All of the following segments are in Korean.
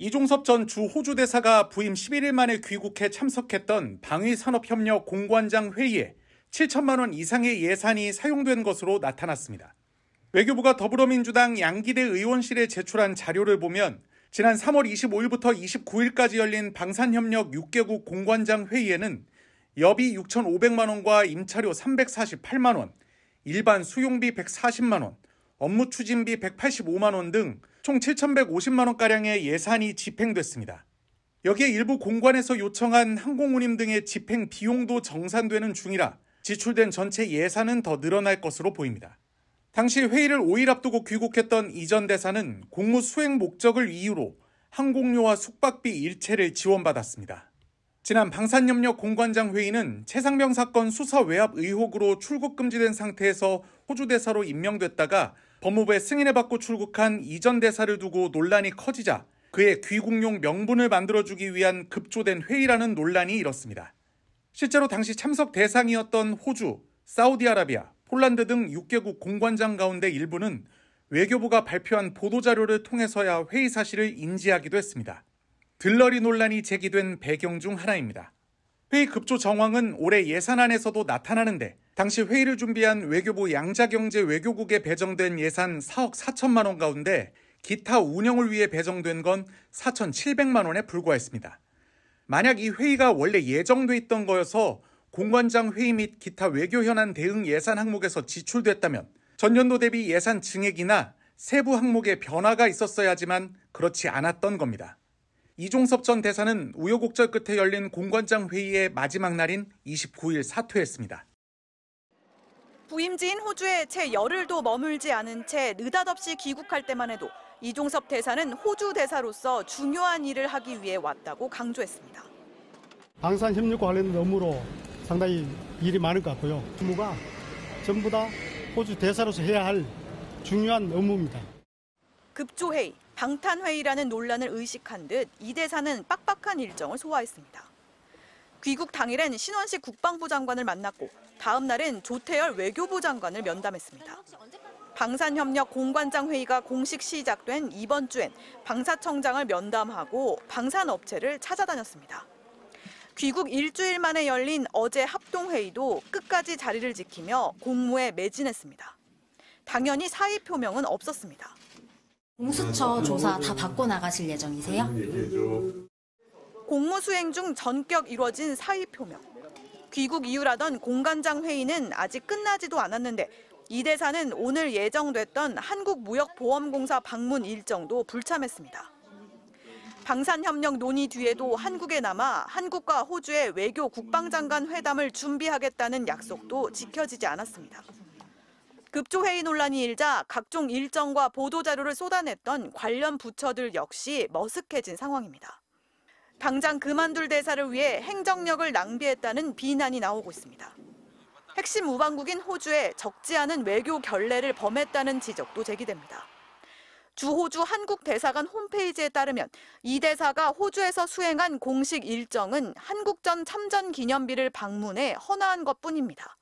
이종섭 전 주 호주 대사가 부임 11일 만에 귀국해 참석했던 방위산업협력 공관장 회의에 7천만 원 이상의 예산이 사용된 것으로 나타났습니다. 외교부가 더불어민주당 양기대 의원실에 제출한 자료를 보면 지난 3월 25일부터 29일까지 열린 방산협력 6개국 공관장 회의에는 여비 6,500만 원과 임차료 348만 원, 일반 수용비 140만 원, 업무 추진비 185만 원 등 총 7,150만 원가량의 예산이 집행됐습니다. 여기에 일부 공관에서 요청한 항공운임 등의 집행 비용도 정산되는 중이라 지출된 전체 예산은 더 늘어날 것으로 보입니다. 당시 회의를 5일 앞두고 귀국했던 이전 대사는 공무 수행 목적을 이유로 항공료와 숙박비 일체를 지원받았습니다. 지난 방산협력 공관장 회의는 최상병 사건 수사 외압 의혹으로 출국 금지된 상태에서 호주 대사로 임명됐다가 법무부의 승인을 받고 출국한 이전 대사를 두고 논란이 커지자 그의 귀국용 명분을 만들어주기 위한 급조된 회의라는 논란이 일었습니다. 실제로 당시 참석 대상이었던 호주, 사우디아라비아, 폴란드 등 6개국 공관장 가운데 일부는 외교부가 발표한 보도자료를 통해서야 회의 사실을 인지하기도 했습니다. 들러리 논란이 제기된 배경 중 하나입니다. 회의 급조 정황은 올해 예산안에서도 나타나는데 당시 회의를 준비한 외교부 양자경제 외교국에 배정된 예산 4억 4천만 원 가운데 기타 운영을 위해 배정된 건 4,700만 원에 불과했습니다. 만약 이 회의가 원래 예정돼 있던 거여서 공관장 회의 및 기타 외교 현안 대응 예산 항목에서 지출됐다면 전년도 대비 예산 증액이나 세부 항목의 변화가 있었어야지만 하 그렇지 않았던 겁니다. 이종섭 전 대사는 우여곡절 끝에 열린 공관장 회의의 마지막 날인 29일 사퇴했습니다. 부임지인 호주에 채 열흘도 머물지 않은 채 느닷없이 귀국할 때만 해도 이종섭 대사는 호주 대사로서 중요한 일을 하기 위해 왔다고 강조했습니다. 방산 협력관련 업무로 상당히 일이 많을 것 같고요. 업무가 전부 다 호주 대사로서 해야 할 중요한 업무입니다. 급조회의, 방탄회의라는 논란을 의식한 듯 이 대사는 빡빡한 일정을 소화했습니다. 귀국 당일엔 신원식 국방부 장관을 만났고 다음 날은 조태열 외교부 장관을 면담했습니다. 방산협력 공관장 회의가 공식 시작된 이번 주엔 방사청장을 면담하고 방산업체를 찾아다녔습니다. 귀국 일주일 만에 열린 어제 합동회의도 끝까지 자리를 지키며 공무에 매진했습니다. 당연히 사의 표명은 없었습니다. 공수처 조사 다 받고 나가실 예정이세요? 공무수행 중 전격 이뤄진 사의 표명. 귀국 이후라던 공관장 회의는 아직 끝나지도 않았는데 이 대사는 오늘 예정됐던 한국무역보험공사 방문 일정도 불참했습니다. 방산협력 논의 뒤에도 한국에 남아 한국과 호주의 외교 국방장관 회담을 준비하겠다는 약속도 지켜지지 않았습니다. 급조회의 논란이 일자 각종 일정과 보도자료를 쏟아냈던 관련 부처들 역시 머쓱해진 상황입니다. 당장 그만둘 대사를 위해 행정력을 낭비했다는 비난이 나오고 있습니다. 핵심 우방국인 호주에 적지 않은 외교 결례를 범했다는 지적도 제기됩니다. 주호주 한국 대사관 홈페이지에 따르면 이 대사가 호주에서 수행한 공식 일정은 한국전 참전 기념비를 방문해 헌화한 것뿐입니다.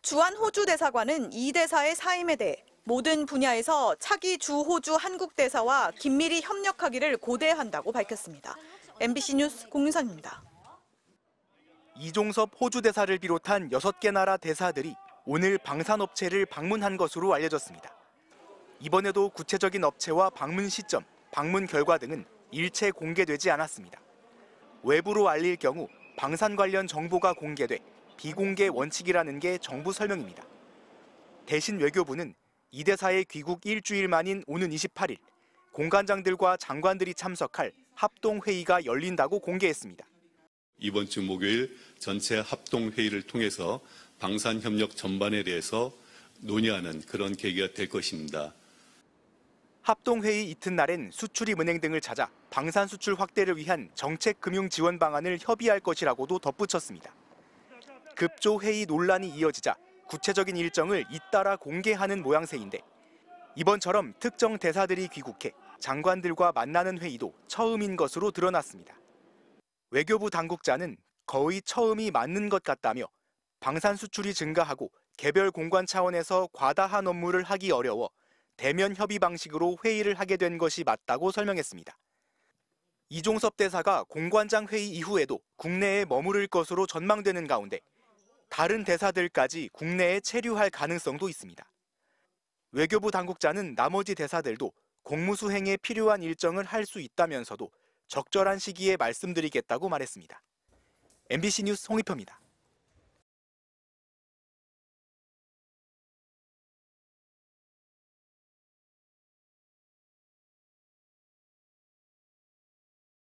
주한 호주 대사관은 이 대사의 사임에 대해 모든 분야에서 차기 주호주 한국 대사와 긴밀히 협력하기를 고대한다고 밝혔습니다. MBC 뉴스 공윤상입니다 이종섭 호주 대사를 비롯한 6개 나라 대사들이 오늘 방산업체를 방문한 것으로 알려졌습니다. 이번에도 구체적인 업체와 방문 시점, 방문 결과 등은 일체 공개되지 않았습니다. 외부로 알릴 경우 방산 관련 정보가 공개돼 비공개 원칙이라는 게 정부 설명입니다. 대신 외교부는 이 대사의 귀국 일주일 만인 오는 28일 공관장들과 장관들이 참석할 합동회의가 열린다고 공개했습니다. 이번 주 목요일 전체 합동회의를 통해서 방산협력 전반에 대해서 논의하는 그런 계기가 될 것입니다. 합동회의 이튿날엔 수출입은행 등을 찾아 방산 수출 확대를 위한 정책 금융 지원 방안을 협의할 것이라고도 덧붙였습니다. 급조 회의 논란이 이어지자 구체적인 일정을 잇따라 공개하는 모양새인데 이번처럼 특정 대사들이 귀국해 장관들과 만나는 회의도 처음인 것으로 드러났습니다. 외교부 당국자는 거의 처음이 맞는 것 같다며 방산 수출이 증가하고 개별 공관 차원에서 과다한 업무를 하기 어려워 대면 협의 방식으로 회의를 하게 된 것이 맞다고 설명했습니다. 이종섭 대사가 공관장 회의 이후에도 국내에 머무를 것으로 전망되는 가운데 다른 대사들까지 국내에 체류할 가능성도 있습니다. 외교부 당국자는 나머지 대사들도 공무수행에 필요한 일정을 할 수 있다면서도 적절한 시기에 말씀드리겠다고 말했습니다. MBC 뉴스 홍익표입니다.